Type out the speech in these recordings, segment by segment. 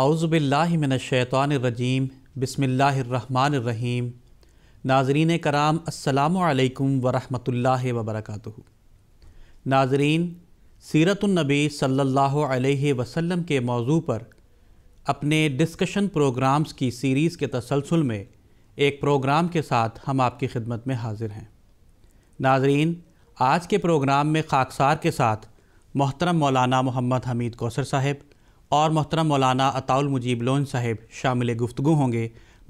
आउज़बिल्लिमिनशैतरजीम बसमिल्लाम नाजरीन कराम असलकम वरहमल वबरक नाजरीन सीरतुलनबी सल वसम के मौजू पर अपने डिस्कशन प्रोग्राम्स की सीरीज़ के तसलसल में एक प्रोग्राम के साथ हम आपकी खिदमत में हाजिर हैं नाजरीन आज के प्रोग्राम में खाकसार के साथ मोहतरम मौलाना मोहम्मद हमीद कौसर साहब और मोहतरम मौलाना अताउल मुजीब लोन साहिब शामिल गुफ्तु होंगे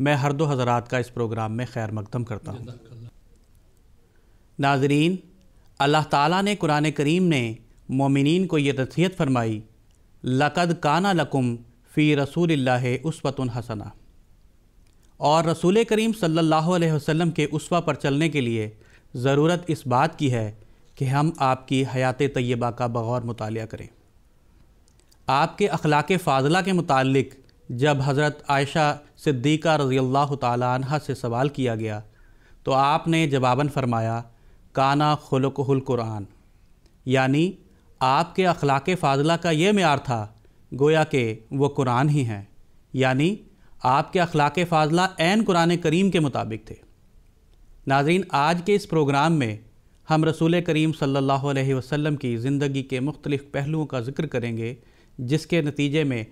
मैं हर दो हज़रात का इस प्रोग्राम में खैर मकदम करता हूँ नाजरीन अल्लाह ताली ने कुरान करीम ने मोमिन को ये तसीहत फरमाई लकद काना लकुम फ़ी रसूल उसवतन हसना और रसूल करीम सल्लल्लाहु अलैहि वसल्लम के उसवा पर चलने के लिए ज़रूरत इस बात की है कि हम आपकी हयात तय्यबा का बगौर मुताल करें आपके अखलाक फ़ाजला के मुतालिक जब हज़रत आयशा सिद्दीक़ा रज़ी अल्लाह तह से सवाल किया गया तो आपने जवाबन फरमाया काना खुलकुल कुरान यानी आपके अखलाक फ़ाजला का ये मैार था गोया के वो कुरान ही हैं यानी आपके अखलाक फ़ाजला एन कुरान करीम के मुताबिक थे नाजीन आज के इस प्रोग्राम में हम रसूल करीम सल्लल्लाहु अलैहि वसल्लम की ज़िंदगी के मुख्तलिफ़ पहलुओं का ज़िक्र करेंगे जिसके नतीजे में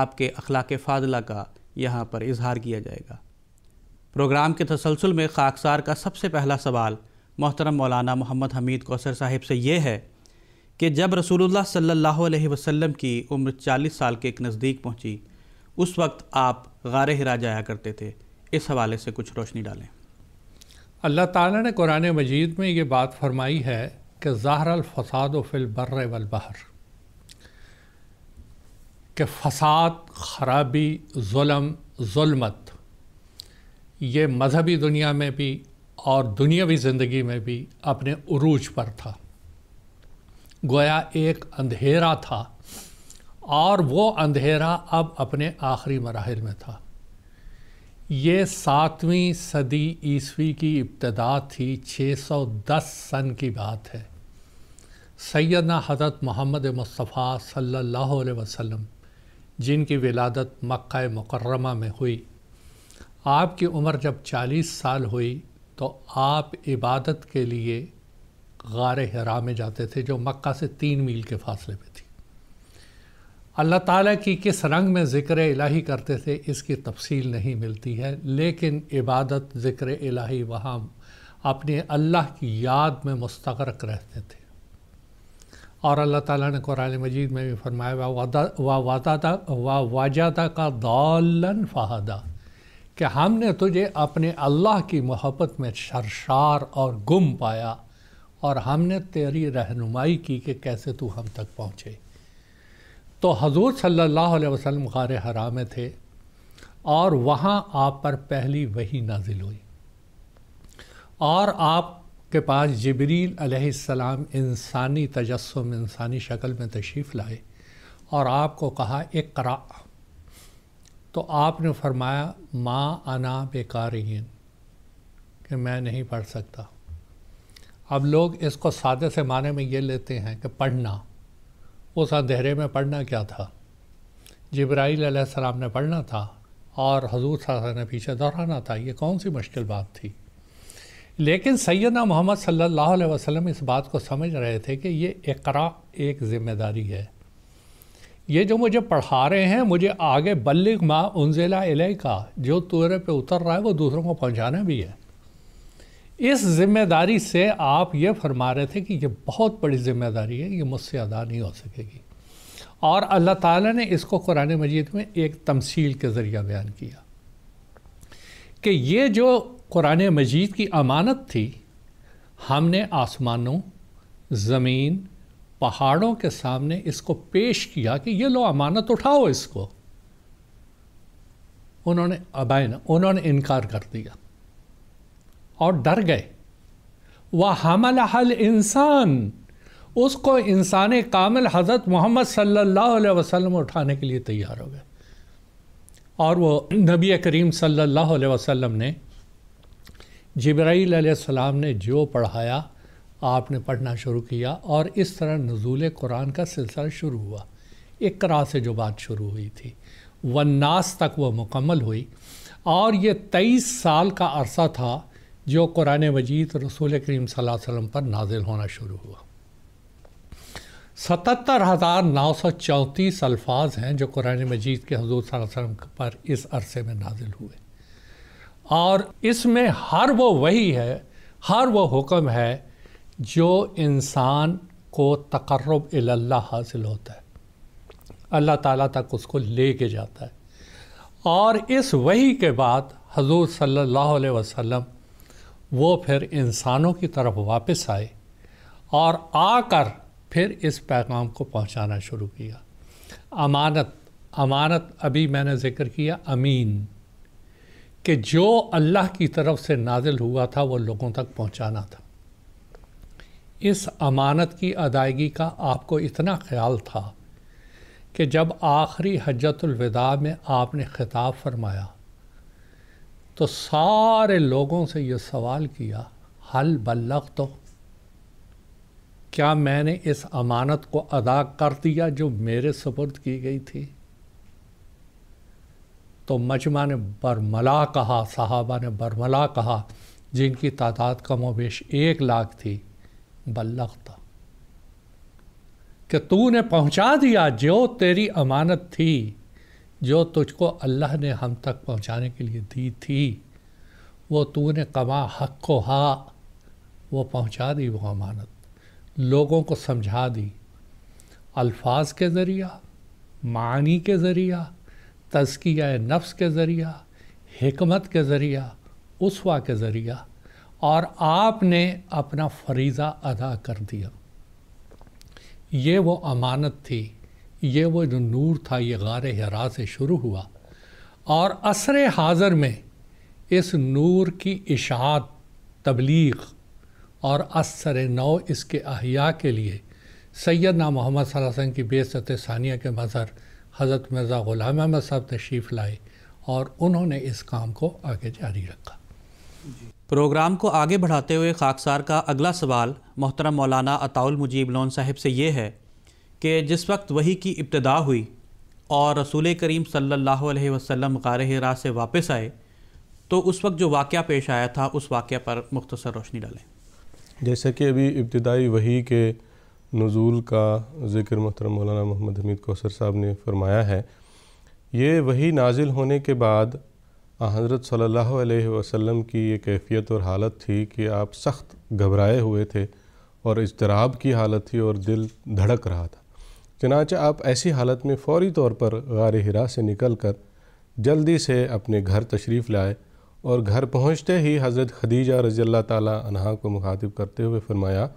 आपके अखलाक फ़ाजला का यहाँ पर इजहार किया जाएगा प्रोग्राम के तसलसल में खाकसार का सबसे पहला सवाल मोहतरम मौलाना मोहम्मद हमीद कौसर साहिब से यह है कि जब रसूलुल्लाह सल्लल्लाहु अलैहि वसल्लम की उम्र 40 साल के एक नज़दीक पहुंची उस वक्त आप गार हिरा जाया करते थे इस हवाले से कुछ रोशनी डालें अल्लाह ताला ने कुरान मजीद में ये बात फरमाई है कि ज़ाहर फ़साद फ़िल बर्र कि फसाद खराबी जुल्मत ये मजहबी दुनिया में भी और दुनियावी ज़िंदगी में भी अपने अरूज पर था गोया एक अंधेरा था और वो अंधेरा अब अपने आखिरी मराहल में था ये सातवीं सदी ईसवी की इब्तदा थी 610 सन की बात है सैदना हज़रत मोहम्मद मुस्तफ़ा सल्लल्लाहु अलैहि वसल्लम जिनकी विलादत मक्का मुकर्रमा में हुई आपकी उम्र जब 40 साल हुई तो आप इबादत के लिए गार हरा में जाते थे जो मक्का से तीन मील के फासले पे थी अल्लाह ताला की किस रंग में ज़िक्र इलाही करते थे इसकी तफसील नहीं मिलती है लेकिन इबादत ज़िक्र इलाही वहाँ अपने अल्लाह की याद में मुस्तरक रहते थे और अल्लाह ताला ने कुरान मजीद में भी फरमाया वा वादा वा था वाजादा का दौलन फहदा कि हमने तुझे अपने अल्लाह की मोहब्बत में शरशार और गुम पाया और हमने तेरी रहनुमाई की कि कैसे तू हम तक पहुँचे तो हजूर सल्लल्लाहु अलैहि वसल्लम गार हरा में थे और वहाँ आप पर पहली वही नाजिल हुई और आप के पास जबरील अलैहिस्सलाम इंसानी तजस्म इंसानी शक्ल में तशरीफ़ लाए और आपको कहा एक करा तो आपने फरमाया माँ अना बेकार कि मैं नहीं पढ़ सकता अब लोग इसको सादे से माने में ये लेते हैं कि पढ़ना उस अंधेरे में पढ़ना क्या था जब्राईल अलैहिस्सलाम ने पढ़ना था और हजूर साहब ने पीछे दोहराना था ये कौन सी मुश्किल बात थी लेकिन सैदना मोहम्मद सल्लल्लाहु अलैहि वसल्लम इस बात को समझ रहे थे कि ये इकरा एक ज़िम्मेदारी है ये जो मुझे पढ़ा रहे हैं मुझे आगे बल्लिग माँ उनजिला का जो तुरे पे उतर रहा है वो दूसरों को पहुँचाना भी है इस जिम्मेदारी से आप ये फरमा रहे थे कि ये बहुत बड़ी जिम्मेदारी है ये मुझसे अदा नहीं हो सकेगी और अल्लाह ताला ने इसको कुरान मजीद में एक तमसील के ज़रिए बयान किया कि ये जो कुरान मजीद की अमानत थी हमने आसमानों ज़मीन पहाड़ों के सामने इसको पेश किया कि ये लो अमानत उठाओ इसको उन्होंने अबाइन उन्होंने इनकार कर दिया और डर गए वह हमल हल इंसान उसको इंसान कामिल हज़रत मोहम्मद सल्लल्लाहु अलैहि वसल्लम उठाने के लिए तैयार हो गए और वो नबी करीम सल्लल्लाहु अलैहि वसल्लम ने जबराईल ने जो पढ़ाया आपने पढ़ना शुरू किया और इस तरह नजूल कुरान का सिलसिला शुरू हुआ एक करा से जो बात शुरू हुई थी वन्नास तक वह मुकम्मल हुई और ये तेईस साल का अरसा था जो कुरान मजीद रसूल करीम वसल्लम पर नाजिल होना शुरू हुआ सतर हज़ार नौ सौ चौंतीस अल्फाज हैं जो कुरान मजीद के हजूर वसल्लम पर इस अरसे में नाजिल हुए और इसमें हर वो वही है हर वो हुक्म है जो इंसान को तकर्रब इल्ला हासिल होता है अल्लाह ताला तक उसको ले के जाता है और इस वही के बाद हजूर सल्लल्लाहु अलैहि वसल्लम वो फिर इंसानों की तरफ वापस आए और आकर फिर इस पैगाम को पहुंचाना शुरू किया अमानत अमानत अभी मैंने ज़िक्र किया अमीन कि जो अल्लाह की तरफ से नाजिल हुआ था वो लोगों तक पहुंचाना था इस अमानत की अदायगी का आपको इतना ख्याल था कि जब आखिरी हजतलविदा में आपने ख़िताब फरमाया तो सारे लोगों से ये सवाल किया हल बल्लग तो क्या मैंने इस अमानत को अदा कर दिया जो मेरे सपुर्द की गई थी तो मजमा ने बरमला कहा साहबा ने बरमला कहा जिनकी तादाद कम व बेश एक लाख थी बल्लख था कि ने पहुँचा दिया जो तेरी अमानत थी जो तुझको अल्लाह ने हम तक पहुँचाने के लिए दी थी वो तूने कमा हक को हा वो पहुँचा दी वो अमानत लोगों को समझा दी अल्फाज के ज़रिया मानी के ज़रिया तजकिया नफ्स के ज़रिया हमत के ज़रिया उसवा के ज़रिया और आपने अपना फरीज़ा अदा कर दिया ये वो अमानत थी ये वो जो नूर था ये गार हरा से शुरू हुआ और असर हाज़र में इस नूर की इशात तबलीग और असर नौ इसके अहिया के लिए सैदना मोहम्मद वसल्लम की बेसत सानिया के मज़र हज़रत मिर्ज़ा ग़ुलाम अहमद साहब तशरीफ़ लाए और उन्होंने इस काम को आगे जारी रखा प्रोग्राम को आगे बढ़ाते हुए खाकसार का अगला सवाल मोहतरम मौलाना अताउल मुजीब लोन साहब से ये है कि जिस वक्त वही की इब्तदा हुई और रसूल करीम सल्लल्लाहु अलैहि वसल्लम गारह से वापस आए तो उस वक्त जो वाक़ पेश आया था उस वाक़ पर मुख्तसर रोशनी डालें जैसे कि अभी इब्तदाई वही के नज़ूल का ज़िक्र मोहतरम मौलाना मोहम्मद हमीद कौसर साहब ने फरमाया है ये वही नाजिल होने के बाद हज़रत सल्लल्लाहु अलैहि वसल्लम की ये कैफ़ियत और हालत थी कि आप सख्त घबराए हुए थे और इजतराब की हालत थी और दिल धड़क रहा था चनाचे आप ऐसी हालत में फौरी तौर पर गार हिरा से निकल कर जल्दी से अपने घर तशरीफ़ लाए और घर पहुँचते ही हज़रत खदीजा रज़ी अल्लाह ताली को मुखातिब करते हुए फरमाया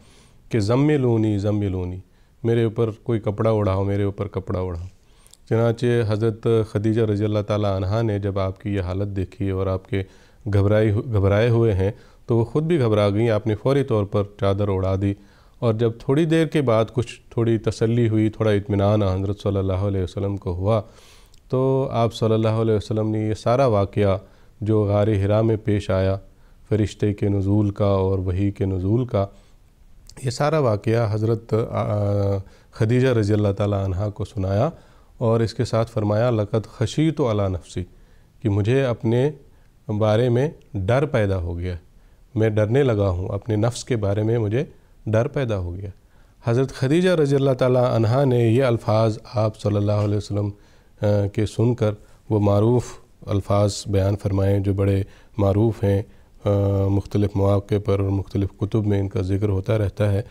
कि ज़म्मिलूनी लूनी मेरे ऊपर कोई कपड़ा उड़ाओ मेरे ऊपर कपड़ा उड़ाओ चनाचे हज़रत खदीजा रज़ी अल्लाह तहा ने जब आपकी ये हालत देखी और आपके घबराई घबराए हुए हैं तो वो ख़ुद भी घबरा गई आपने फौरी तौर पर चादर उड़ा दी और जब थोड़ी देर के बाद कुछ थोड़ी तसल्ली हुई थोड़ा इत्मीनान हज़रत सल्लल्लाहु अलैहि वसल्लम को हुआ तो आप सल्लल्लाहु अलैहि वसल्लम ने यह सारा वाक़ जो गार हिरा में पेश आया फ़रिश्ते के नज़ूल का और वही के नज़ूल का ये सारा वाक़ हज़रत खदीजा रज़ी अल्लाह तहा को सुनाया और इसके साथ फरमाया लकत खशी तो अला नफसी कि मुझे अपने बारे में डर पैदा हो गया मैं डरने लगा हूँ अपने नफ्स के बारे में मुझे डर पैदा हो गया हज़रत खदीजा रज़ी अल्लाह तहा ने ये अल्फाज आप सल्लल्लाहु अलैहि वसल्लम के सुनकर वो मरूफ़ अल्फाज बयान फरमाएँ जो बड़े मरूफ़ हैं मुख्तलिफ़ मौक़े पर और मुख्तलिफ़ कुतुब में इनका ज़िक्र होता रहता है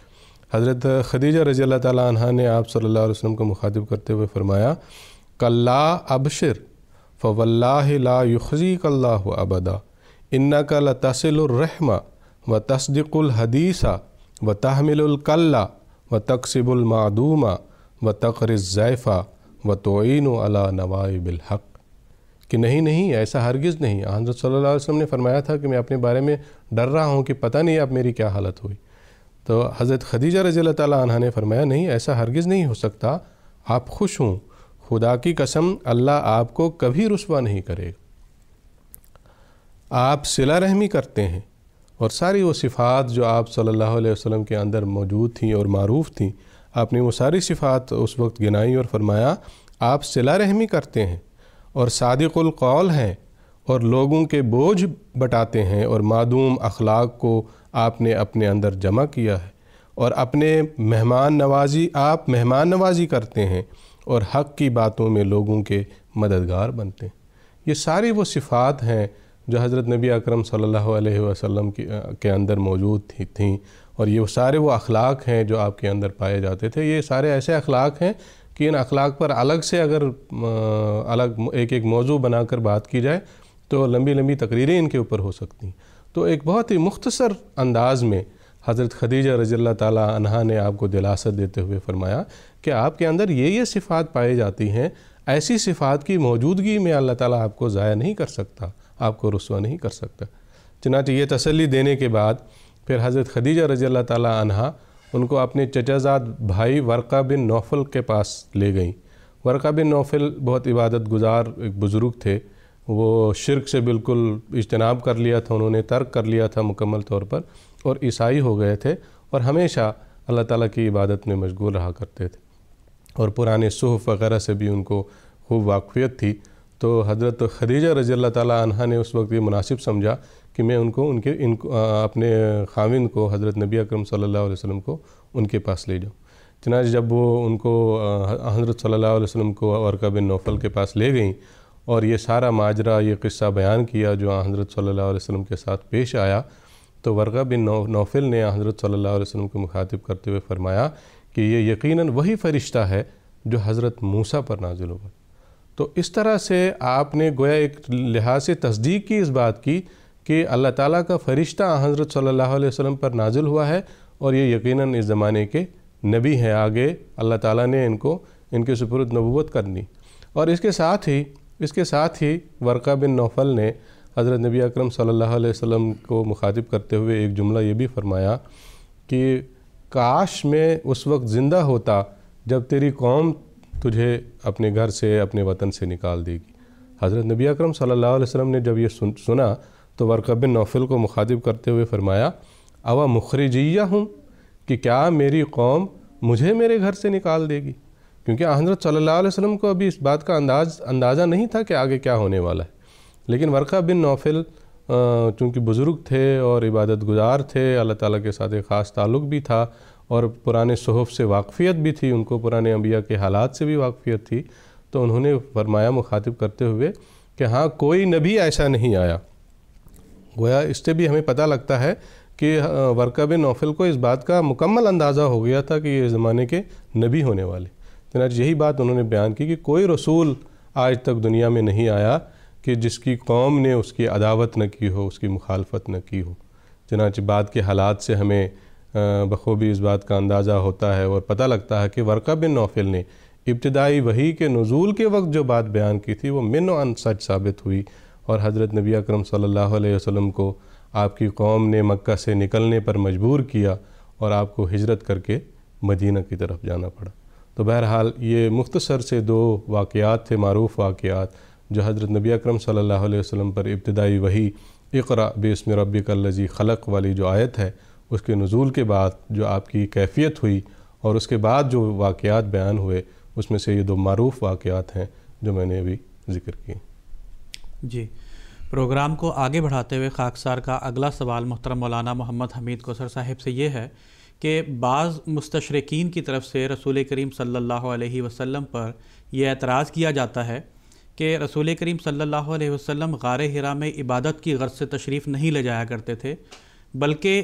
हज़रत खदीजा रज़ी अल्लाह तह ने आप सल्ला वसम को मुखातिब करते हुए फ़रमाया कल्ला अबशर फ़वल्ला ला कल्ला अबदा इन्ना का लतसलरहमा व तस्दिकुलहदीसा व तहमिलकल्ला व तकसिबुलमादूमा व तकर ज़ैफ़ा व तोन अला नवाबिलहक़ कि नहीं नहीं ऐसा हरगिज़ नहीं हजरत सल्ला वसम ने फरमाया था कि मैं अपने बारे में डर रहा हूँ कि पता नहीं अब मेरी क्या हालत हुई तो हज़रत खदीजा रजील तैन ने फरमाया नहीं ऐसा हरगिज़ नहीं हो सकता आप खुश हों खुदा की कसम अल्लाह आपको कभी रसवा नहीं करेगा आप सिला रहमी करते हैं और सारी वो सिफ़ात जो आप सल्लल्लाहु अलैहि वसल्लम के अंदर मौजूद थी और मरूफ़ थी आपने वो सारी सिफ़ात उस वक्त गिनाई और फरमाया आप सिला रहमी करते हैं और सादिकुल कौल हैं और लोगों के बोझ बटाते हैं और मादूम अखलाक को आपने अपने अंदर जमा किया है और अपने मेहमान नवाजी आप मेहमान नवाजी करते हैं और हक़ की बातों में लोगों के मददगार बनते हैं ये सारी वो सिफ़ात हैं जो हज़रत नबी अकरम सल्लल्लाहु अलैहि वसल्लम के अंदर मौजूद थी थीं और ये सारे वो अखलाक हैं जो आपके अंदर पाए जाते थे ये सारे ऐसे अखलाक हैं कि इन अखलाक पर अलग से अगर अलग एक एक मौजू बनाकर बात की जाए तो लंबी लंबी तकरीरें इनके ऊपर हो सकती तो एक बहुत ही मुख्तसर अंदाज में हज़रत खदीजा रजील्ला तहा ने आपको दिलासा देते हुए फरमाया कि आपके अंदर ये ये सिफ़ात पाई जाती हैं ऐसी सिफ़ात की मौजूदगी में अल्लाह ताली आपको ज़ाया नहीं कर सकता आपको रसुआ नहीं कर सकता चनाच ये तसली देने के बाद फिर हज़रत खदीजा रजील्ला तहा उनको अपने चचाजाद भाई वर्का बिन नौफल के पास ले गई वर्का बिन नौफल बहुत इबादत गुजार एक बुज़ुर्ग थे वो शिरक से बिल्कुल इजतनाब कर लिया था उन्होंने तर्क कर लिया था मुकम्मल तौर पर और ईसाई हो गए थे और हमेशा अल्लाह ताला की इबादत में मशगूल रहा करते थे और पुराने सूहफ वगैरह से भी उनको खूब वाकफियत थी तो हज़रत खदीजा रजील्ला तह ने उस वक्त ये मुनासिब समझा कि मैं उनको उनके इन अपने खाविन को हज़रत नबी अकरम सल्लल्लाहु अलैहि वसल्लम को उनके पास ले जाऊँ चनाज जब वो उनको हज़रत सल्लल्लाहु अलैहि वसल्लम को और बिन नौफल के पास ले गई और ये सारा माजरा ये किस्सा बयान किया जो हज़रत सल्लल्लाहु अलैहि वसल्लम के साथ पेश आया तो वर्गा बिन नौ नौफिल ने हज़रत सल्लल्लाहु अलैहि वसल्लम को मुखातिब करते हुए फरमाया कि ये यकीनन वही फ़रिश्ता है जो हज़रत मूसा पर नाजिल हुआ तो इस तरह से आपने गोया एक लिहाज से तस्दीक की इस बात की कि अल्लाह ताला का फ़रिश्ता हज़रत सल्लल्लाहु अलैहि वसल्लम पर नाजुल हुआ है और ये यकीनन इस ज़माने के नबी हैं आगे अल्लाह ताला ने इनको इनके सुपुरद नबूत करनी और इसके साथ ही इसके साथ ही वर्का बिन नौफल ने हज़रत नबी अकरम सल्लल्लाहु अलैहि वसल्लम को मुखातिब करते हुए एक जुमला ये भी फरमाया कि काश में उस वक्त ज़िंदा होता जब तेरी कौम तुझे अपने घर से अपने वतन से निकाल देगी हज़रत नबी अकरम सल्लल्लाहु अलैहि वसल्लम ने जब ये सुन, सुना तो वर्का बिन नौफिल को मुखातिब करते हुए फरमाया अवा मुखरजिया हूँ कि क्या मेरी कौम मुझे मेरे घर से निकाल देगी क्योंकि हजरत सल्ला वसम को अभी इस बात का अंदाज अंदाज़ा नहीं था कि आगे क्या होने वाला है लेकिन वर्का बिन नौफिल चूँकि बुज़ुर्ग थे और इबादत गुजार थे अल्लाह ताला के साथ एक ख़ास ताल्लुक़ भी था और पुराने सहूफ़ से वाकफ़ियत भी थी उनको पुराने अम्बिया के हालात से भी वाकफ़ियत थी तो उन्होंने फरमाया मुखातिब करते हुए कि हाँ कोई नबी ऐसा नहीं आया गोया इससे भी हमें पता लगता है कि वर्का बिन नौफिल को इस बात का मुकम्मल अंदाज़ा हो गया था कि ये ज़माने के नबी होने वाले चनाच यही बात उन्होंने बयान की कि कोई रसूल आज तक दुनिया में नहीं आया कि जिसकी कौम ने उसकी अदावत न की हो उसकी मुखालफत न की हो चनाच बाद के हालात से हमें बखूबी इस बात का अंदाज़ा होता है और पता लगता है कि वर्का बिन नौफिल ने इब्तदाई वही के नज़ूल के वक्त जो बात बयान की थी वो मिन अन सच साबित हुई और हज़रत नबी अकरम सल्लल्लाहु अलैहि वसल्लम को आपकी कौम ने मक्का से निकलने पर मजबूर किया और आपको हिजरत करके मदीना की तरफ जाना पड़ा तो बहरहाल ये मुख्तसर से दो वाक़ात थे मरूफ वाक़ात जो हज़रत नबी अकरम सल्लल्लाहु अलैहि वसल्लम पर इब्तदाई वही इकरा बेसम रबिक लजी खलक वाली जो आयत है उसके नज़ूल के बाद जो आपकी कैफियत हुई और उसके बाद जो वाक़ात बयान हुए उसमें से ये दो मरूफ वाक़ात हैं जो मैंने अभी ज़िक्र किए जी प्रोग्राम को आगे बढ़ाते हुए खाकसार का अगला सवाल मोहतरम मौलाना मोहम्मद हमीद कोसर साहब से ये है कि बाज़ मुस्तशरकिन की तरफ से रसूल करीम सल्ला वसम पर यह एतराज़ किया जाता है कि रसूल करीम सल्ला वसम गार हरा में इबादत की गर्ज से तशरीफ़ नहीं ले जाया करते थे बल्कि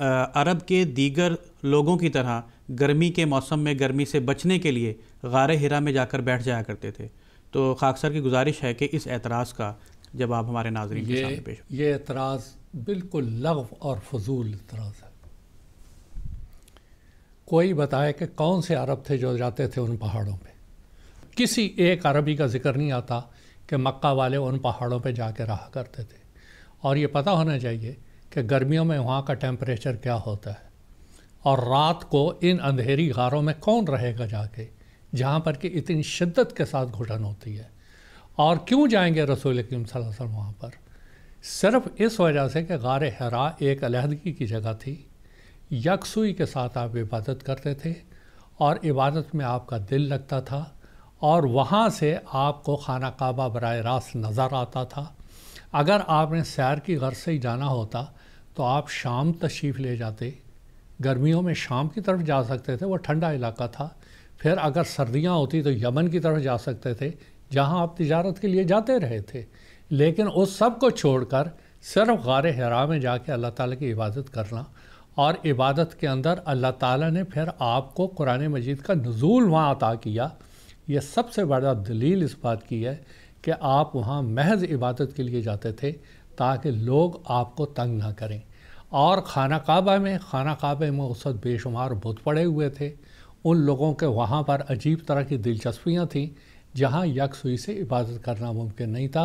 अरब के दीगर लोगों की तरह गर्मी के मौसम में गर्मी से बचने के लिए गार हरा में जाकर बैठ जाया करते थे तो सर की गुजारिश है कि इस एतराज़ का जब आप हमारे नाजरन के सामने पेश ये एतराज़ बिल्कुल लघव और फजूल एतराज़ है कोई बताए कि कौन से अरब थे जो जाते थे उन पहाड़ों पे किसी एक अरबी का जिक्र नहीं आता कि मक्का वाले उन पहाड़ों पे जाके रहा करते थे और ये पता होना चाहिए कि गर्मियों में वहाँ का टेम्परेचर क्या होता है और रात को इन अंधेरी गारों में कौन रहेगा जाके जहाँ पर कि इतनी शिद्दत के साथ घुटन होती है और क्यों जाएंगे रसोल करीम वसल्लम वहाँ पर सिर्फ इस वजह से कि गार हरा एक अलहदगी की जगह थी यकसुई के साथ आप इबादत करते थे और इबादत में आपका दिल लगता था और वहाँ से आपको खाना काबा बर रास्त नज़र आता था अगर आपने सैर की गर्ज से ही जाना होता तो आप शाम तशरीफ़ ले जाते गर्मियों में शाम की तरफ जा सकते थे वो ठंडा इलाका था फिर अगर सर्दियाँ होती तो यमन की तरफ जा सकते थे जहाँ आप तजारत के लिए जाते रहे थे लेकिन उस सब को छोड़कर सिर्फ गार हरा में जाके अल्लाह ताला की इबादत करना और इबादत के अंदर अल्लाह ताला ने फिर आपको कुरान मजीद का नज़ूल वहाँ अता किया ये सबसे बड़ा दलील इस बात की है कि आप वहाँ महज इबादत के लिए जाते थे ताकि लोग आपको तंग ना करें और खाना काबा में खाना क़बे में उस बेशुमार बुत पड़े हुए थे उन लोगों के वहाँ पर अजीब तरह की दिलचस्पियाँ थीं जहाँ यकसुई से इबादत करना मुमकिन नहीं था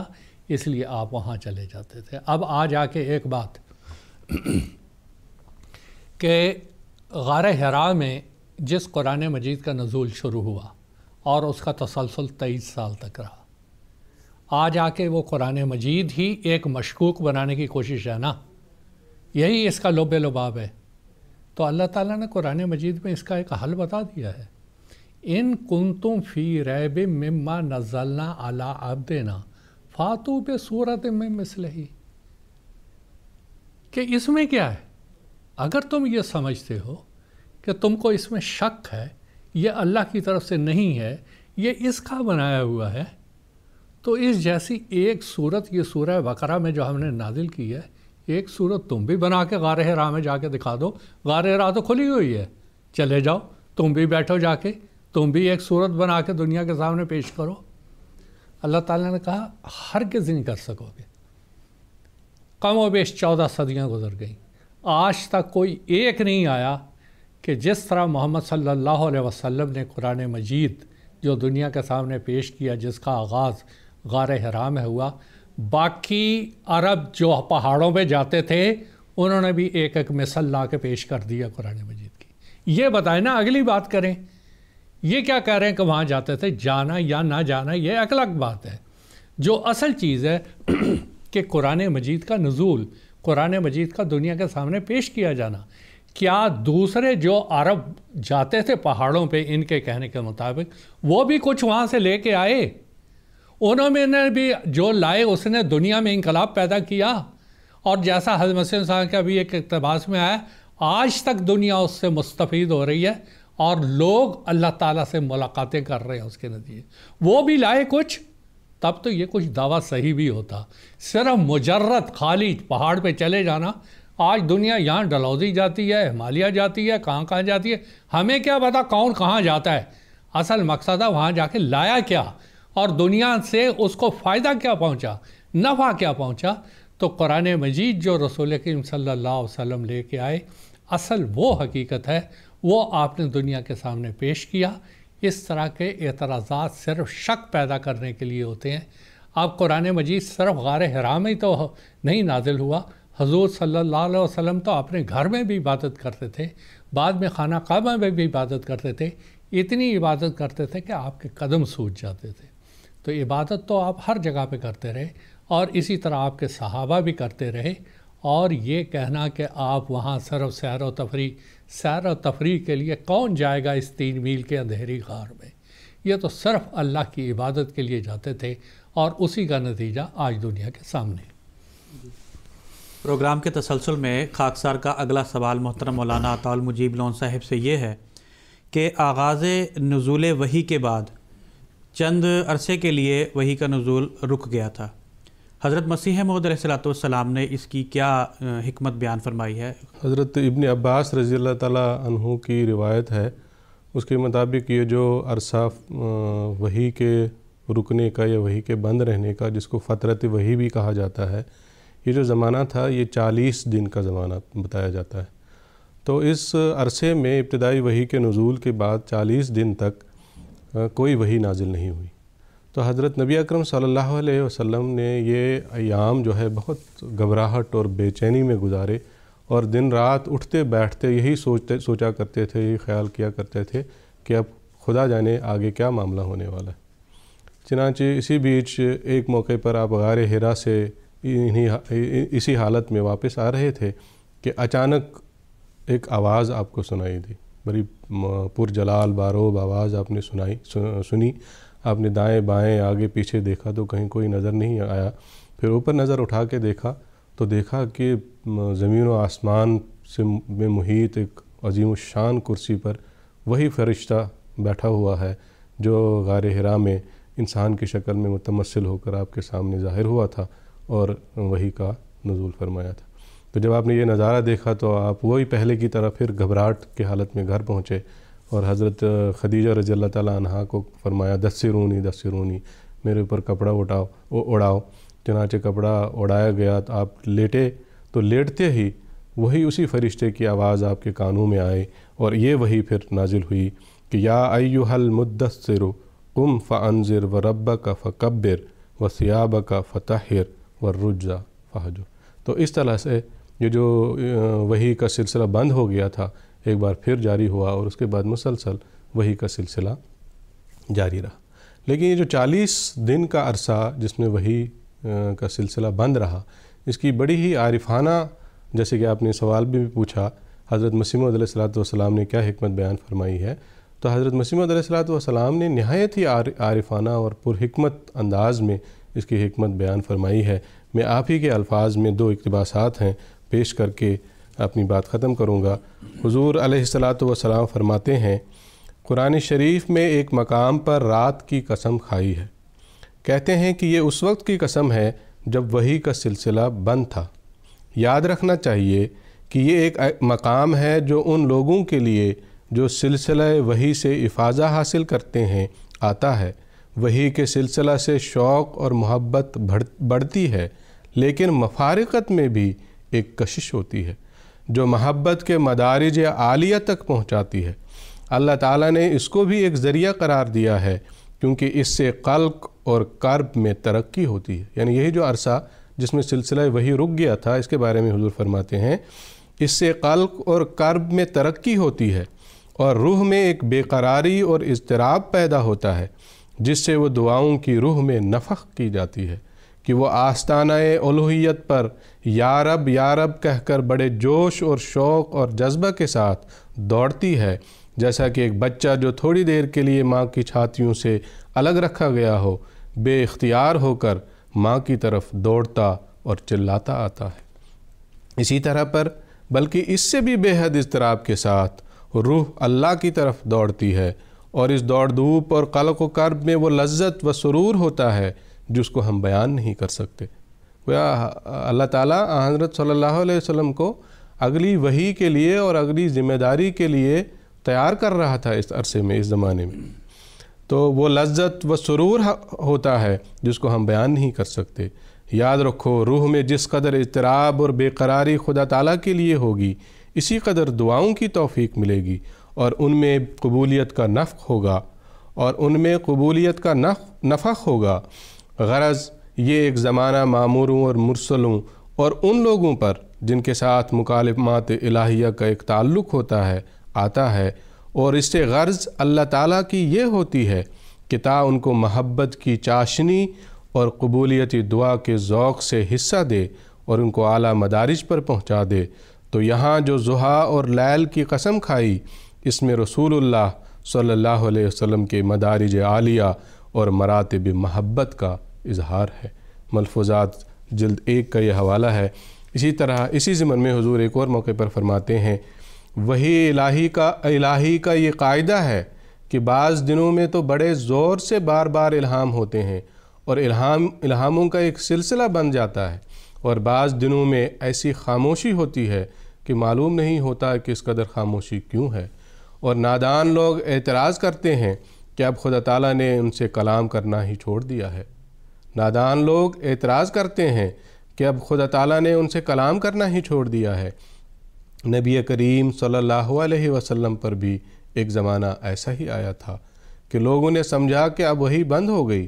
इसलिए आप वहाँ चले जाते थे अब आ जाके एक बात के गार हरा में जिस कुरान मजीद का नज़ुल शुरू हुआ और उसका तसलसल तेईस साल तक रहा आज आके वो कुरान मजीद ही एक मशकूक बनाने की कोशिश है ना यही इसका लोबे लुबाब है तो अल्लाह ताला ने कुरान मजीद में इसका एक हल बता दिया है इन कुन तुम फ़ी रैब मम्मा नजलना आला देना फातू पे सूरत में मिसलही कि इसमें क्या है अगर तुम ये समझते हो कि तुमको इसमें शक है ये अल्लाह की तरफ से नहीं है ये इसका बनाया हुआ है तो इस जैसी एक सूरत ये सूरह बकरा में जो हमने नादिल की है एक सूरत तुम भी बना के गार हरा में जाके दिखा दो गार हरा तो खुली हुई है चले जाओ तुम भी बैठो जाके तुम भी एक सूरत बना के दुनिया के सामने पेश करो अल्लाह ताला ने कहा हर किस नहीं कर सकोगे कम व बेश चौदह सदियाँ गुजर गईं आज तक कोई एक नहीं आया कि जिस तरह मोहम्मद सल्लल्लाहु अलैहि वसल्लम ने कुरान मजीद जो दुनिया के सामने पेश किया जिसका आगाज़ गार हराम में हुआ बाकी अरब जो पहाड़ों पे जाते थे उन्होंने भी एक एक मिसल ला के पेश कर दिया कुरान मजीद की ये बताए ना अगली बात करें ये क्या कह रहे हैं कि वहाँ जाते थे जाना या ना जाना ये एक अलग बात है जो असल चीज़ है कि कुरान मजीद का नज़ूल कुरान मजीद का दुनिया के सामने पेश किया जाना क्या दूसरे जो अरब जाते थे पहाड़ों पे इनके कहने के मुताबिक वो भी कुछ वहाँ से लेके आए उन्होंने भी जो लाए उसने दुनिया में इनकलाब पैदा किया और जैसा हजम मसीम साहब का भी एक इकतबास में आया आज तक दुनिया उससे मुस्तफ़ हो रही है और लोग अल्लाह ताला से मुलाकातें कर रहे हैं उसके नतीजे वो भी लाए कुछ तब तो ये कुछ दावा सही भी होता सिर्फ मुजरत खाली पहाड़ पे चले जाना आज दुनिया यहाँ डलौदी जाती है हिमालय जाती है कहाँ कहाँ जाती है हमें क्या पता कौन कहाँ जाता है असल मकसद है वहाँ जाके लाया क्या और दुनिया से उसको फ़ायदा क्या पहुंचा नफ़ा क्या पहुंचा तो कुरान मजीद जो रसूल करीम सल्ला वसम ले के आए असल वो हकीकत है वो आपने दुनिया के सामने पेश किया इस तरह के एतराज़ा सिर्फ शक पैदा करने के लिए होते हैं आप कुरान मजीद सिर्फ गार हराम में ही तो नहीं नाजिल हुआ हजूर सल्ला वसम तो अपने घर में भी इबादत करते थे बाद में खाना काबा में भी इबादत करते थे इतनी इबादत करते थे कि आपके कदम सूझ जाते थे तो इबादत तो आप हर जगह पे करते रहे और इसी तरह आपके सहाबा भी करते रहे और ये कहना कि आप वहाँ सरव सैर व तफरी सैर व तफरी के लिए कौन जाएगा इस तीन मील के अंधेरी घर में ये तो सिर्फ अल्लाह की इबादत के लिए जाते थे और उसी का नतीजा आज दुनिया के सामने प्रोग्राम के तसलसल में खाकसार का अगला सवाल मोहतरम मौलाना ताल मुजीब लोन साहिब से ये है कि आगाज़ नज़ुल वही के बाद चंद अरसे के लिए वही का नज़ुल रुक गया था हज़रत मसीह महदलाम ने इसकी क्या हमत बयान फरमाई है हज़रत इबन अब्बास रज़ी अल्लाह की रिवायत है उसके मुताबिक ये जो अरसा वही के रुकने का या वही के बंद रहने का जिसको फ़तरत वही भी कहा जाता है ये जो ज़माना था ये चालीस दिन का ज़माना बताया जाता है तो इस अरसे में इब्तदाई वही के नज़ूल के बाद चालीस दिन तक कोई वही नाजिल नहीं हुई तो हज़रत नबी अकरम सल्लल्लाहु अलैहि वसल्लम ने ये अयाम जो है बहुत घबराहट और बेचैनी में गुजारे और दिन रात उठते बैठते यही सोचते सोचा करते थे यही ख्याल किया करते थे कि अब खुदा जाने आगे क्या मामला होने वाला है चनाचे इसी बीच एक मौके पर आप गार हेरा से इन्हीं इसी हालत में वापस आ रहे थे कि अचानक एक आवाज़ आपको सुनाई दी बड़ी पुरजलाल बारोब आवाज़ आपने सुनाई सु, सुनी आपने दाएं बाएं आगे पीछे देखा तो कहीं कोई नज़र नहीं आया फिर ऊपर नज़र उठा के देखा तो देखा कि ज़मीन व आसमान से में मुहित एक अजीम शान कुर्सी पर वही फरिश्ता बैठा हुआ है जो गार हरा में इंसान की शक्ल में मुतमसल होकर आपके सामने ज़ाहिर हुआ था और वही का नजूल फरमाया था तो जब आपने ये नज़ारा देखा तो आप वही पहले की तरह फिर घबराहट की हालत में घर पहुँचे और हज़रत खदीजा रजील तहा को फरमाया दस्सिरूनी रूनी मेरे ऊपर कपड़ा उठाओ वो उड़ाओ चनाचे कपड़ा उड़ाया गया तो आप लेटे तो लेटते ही वही उसी फरिश्ते की आवाज़ आपके कानों में आए और ये वही फिर नाजिल हुई कि या हल मुद्दसर कुम फ़ानज़िर व रब का फ़कबिर व सियाब का फ़तहिर व रुजा फ़ाहजो तो इस तरह से ये जो वही का सिलसिला बंद हो गया था एक बार फिर जारी हुआ और उसके बाद मुसलसल वही का सिलसिला जारी रहा लेकिन ये जो 40 दिन का अरसा जिसमें वही का सिलसिला बंद रहा इसकी बड़ी ही आरिफाना जैसे कि आपने सवाल भी पूछा हज़रत मसीम सलाम ने क्या हमत बयान फरमाई है तो हज़रत मसीम सलाम ने नहायत ही आर, आरिफाना और पुरहमत अंदाज में इसकी हमत बयान फरमाई है मैं आप ही के अल्फाज में दो इकतबास हैं पेश करके अपनी बात ख़त्म करूँगा हजूर अलैहिस्सलात वसलाम फरमाते हैं कुरान शरीफ में एक मकाम पर रात की कसम खाई है कहते हैं कि ये उस वक्त की कसम है जब वही का सिलसिला बंद था याद रखना चाहिए कि ये एक मकाम है जो उन लोगों के लिए जो सिलसिला वही से इफाजा हासिल करते हैं आता है वही के सिलसिला से शौक़ और मोहब्बत बढ़ती है लेकिन मफारकत में भी एक कशिश होती है जो महब्बत के मदारज आलिया तक पहुँचाती है अल्लाह ताला ने इसको भी एक ज़रिया करार दिया है क्योंकि इससे कल्क और कर्ब में तरक्की होती है यानी यही जो अरसा जिसमें सिलसिला वही रुक गया था इसके बारे में हजूर फरमाते हैं इससे कल्क और कर्ब में तरक्की होती है और रूह में एक बेकरारी और इजतराब पैदा होता है जिससे वो दुआओं की रूह में नफख की जाती है कि वो आस्ताना उलूहियत पर यारब यारब कहकर बड़े जोश और शौक़ और जज्बा के साथ दौड़ती है जैसा कि एक बच्चा जो थोड़ी देर के लिए माँ की छातियों से अलग रखा गया हो बेख्तियार होकर माँ की तरफ दौड़ता और चिल्लाता आता है इसी तरह पर बल्कि इससे भी बेहद इसतराब के साथ रूह अल्लाह की तरफ दौड़ती है और इस दौड़ धूप और कलक कर्ब में वो लज्जत व सुरूर होता है जिसको हम बयान नहीं कर सकते गोया अल्लाह ताला हज़रत सल्लल्लाहु अलैहि वसल्लम को अगली वही के लिए और अगली ज़िम्मेदारी के लिए तैयार कर रहा था इस अरसे में इस ज़माने में तो वो लज्जत व सुरूर होता है जिसको हम बयान नहीं कर सकते याद रखो रूह में जिस कदर इतराब और बेकरारी खुदा ताला के लिए होगी इसी कदर दुआओं की तौफीक मिलेगी और उनमें कबूलीत का नफ़ होगा और उनमें कबूलीत का नफ़ नफ़ होगा गरज ये एक ज़माना मामूरों और मुरसलों और उन लोगों पर जिनके साथ मुकालमात इलाहिया का एक ताल्लुक़ होता है आता है और इससे गर्ज अल्लाह ताला की ये होती है कि ता उनको महब्बत की चाशनी और कबूलियती दुआ के ओक़ से हिस्सा दे और उनको आला मदारज पर पहुँचा दे तो यहाँ जो जुहा और लैल की कसम खाई इसमें रसूलुल्लाह सल्लल्लाहु अलैहि वसल्लम के मदारज आलिया और मरातब महब्बत का इजहार है मलफूजात जल्द एक का यह हवाला है इसी तरह इसी ज़मन में हजूर एक और मौके पर फरमाते हैं वही इलाही का इलाही का ये कायदा है कि बाज़ दिनों में तो बड़े ज़ोर से बार बार इल्हाम होते हैं और इल्हाम इल्हामों का एक सिलसिला बन जाता है और बाज़ दिनों में ऐसी खामोशी होती है कि मालूम नहीं होता कि इस कदर खामोशी क्यों है और नादान लोग एतराज़ करते हैं कि अब खुदा तला ने उनसे कलाम करना ही छोड़ दिया है नादान लोग एतराज़ करते हैं कि अब खुदा ताला ने उनसे कलाम करना ही छोड़ दिया है नबी करीम सल्लल्लाहु अलैहि वसल्लम पर भी एक ज़माना ऐसा ही आया था कि लोगों ने समझा कि अब वही बंद हो गई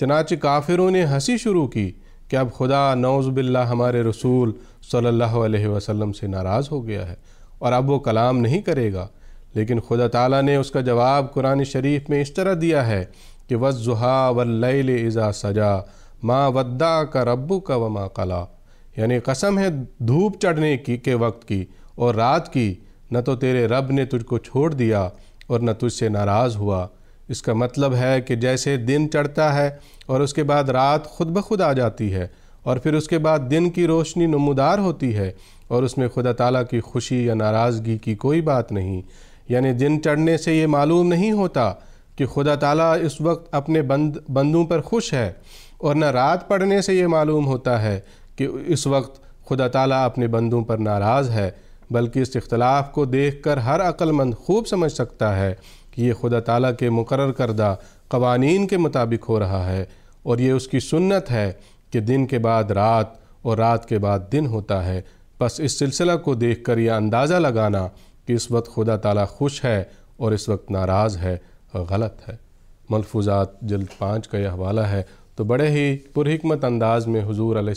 चनाच काफिरों ने हंसी शुरू की कि अब खुदा नौज़बिल्ला हमारे रसूल सल्लल्लाहु अलैहि वसल्लम से नाराज़ हो गया है और अब वो कलाम नहीं करेगा लेकिन खुदा ताला ने उसका जवाब कुरान शरीफ में इस तरह दिया है कि वज़ुहा वल्ल इज़ा सजा माँ वद्दा का रब्बू का व मा कला यानी कसम है धूप चढ़ने की के वक्त की और रात की न तो तेरे रब ने तुझको छोड़ दिया और न तुझसे नाराज़ हुआ इसका मतलब है कि जैसे दिन चढ़ता है और उसके बाद रात खुद ब खुद आ जाती है और फिर उसके बाद दिन की रोशनी नमदार होती है और उसमें खुदा ताला की खुशी या नाराज़गी की कोई बात नहीं यानी दिन चढ़ने से ये मालूम नहीं होता कि खुदा ताला इस वक्त अपने बंद बंदों पर खुश है और न रात पढ़ने से ये मालूम होता है कि इस वक्त खुदा ताला अपने बंदों पर नाराज़ है बल्कि इस इख्तलाफ को देख कर हर अक्लमंद खूब समझ सकता है कि ये खुदा ताला के मुकर करदा कवानीन के मुताबिक हो रहा है और ये उसकी सुन्नत है कि दिन के बाद रात और रात के बाद दिन होता है बस इस सिलसिला को देख कर यह अंदाज़ा लगाना कि इस वक्त खुदा ताला खुश है और इस वक्त नाराज़ है गलत है मलफूजात जल्द पाँच का यह हवाला है तो बड़े ही पुरहमत अंदाज़ में हजूर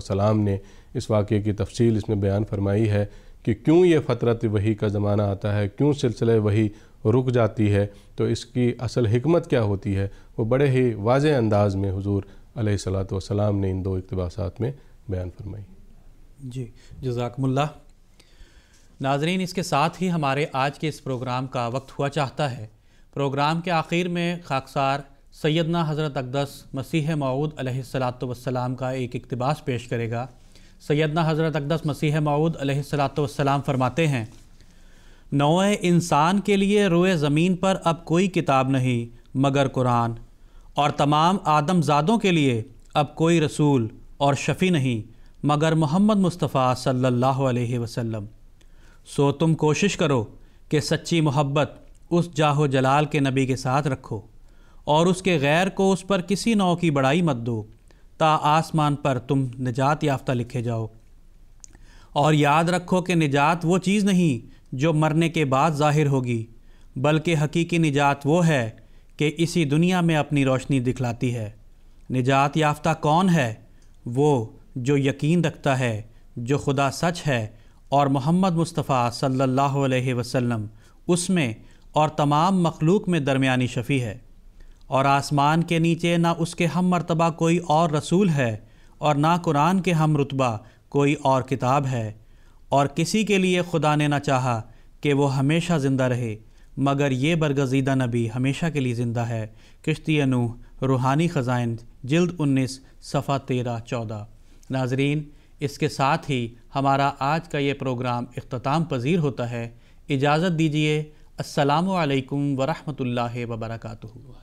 सलाम ने इस वाक़े की तफसील इसमें बयान फरमाई है कि क्यों ये फ़तरत वही का ज़माना आता है क्यों सिलसिले वही रुक जाती है तो इसकी असल हमत क्या होती है वो बड़े ही वाज अंदाज़ में हजूर सलाम ने इन दो इकतबास में बयान फरमाई जी जजाकमल्ला नाजरीन इसके साथ ही हमारे आज के इस प्रोग्राम का वक्त हुआ चाहता है प्रोग्राम के आखिर में खाकसार सैदना हज़रत अकदस मसीह मऊद सलाम का एक इकतबास पेश करेगा सैदना हज़रत अकदस मसीह मऊद सलाम फरमाते हैं नौए इंसान के लिए रोए ज़मीन पर अब कोई किताब नहीं मगर कुरान और तमाम आदमजादों के लिए अब कोई रसूल और शफ़ी नहीं मगर मोहम्मद मुस्तफ़ा सल्ला वसम सो तुम कोशिश करो कि सच्ची मोहब्बत उस जाहो जलाल के नबी के साथ रखो और उसके गैर को उस पर किसी नौ की बड़ाई मत दो ता आसमान पर तुम निजात याफ्ता लिखे जाओ और याद रखो कि निजात वो चीज़ नहीं जो मरने के बाद ज़ाहिर होगी बल्कि हकीकी निजात वो है कि इसी दुनिया में अपनी रोशनी दिखलाती है निजात याफ्ता कौन है वो जो यकीन रखता है जो खुदा सच है और मोहम्मद मुस्तफ़ा सल्लल्लाहु अलैहि वसल्लम उसमें और तमाम मखलूक में दरमियानी शफ़ी है और आसमान के नीचे ना उसके हम मरतबा कोई और रसूल है और ना कुरान के हम रुतबा कोई और किताब है और किसी के लिए खुदा ने ना चाहा कि वो हमेशा ज़िंदा रहे मगर ये बरगजीदा नबी हमेशा के लिए ज़िंदा है किश्ती नूह रूहानी ख़जाइन जल्द उन्नीस सफ़ा तेरह चौदह नाजरीन इसके साथ ही हमारा आज का ये प्रोग्राम अख्ताम पजीर होता है इजाज़त दीजिए असलकम वरहमल वबरकू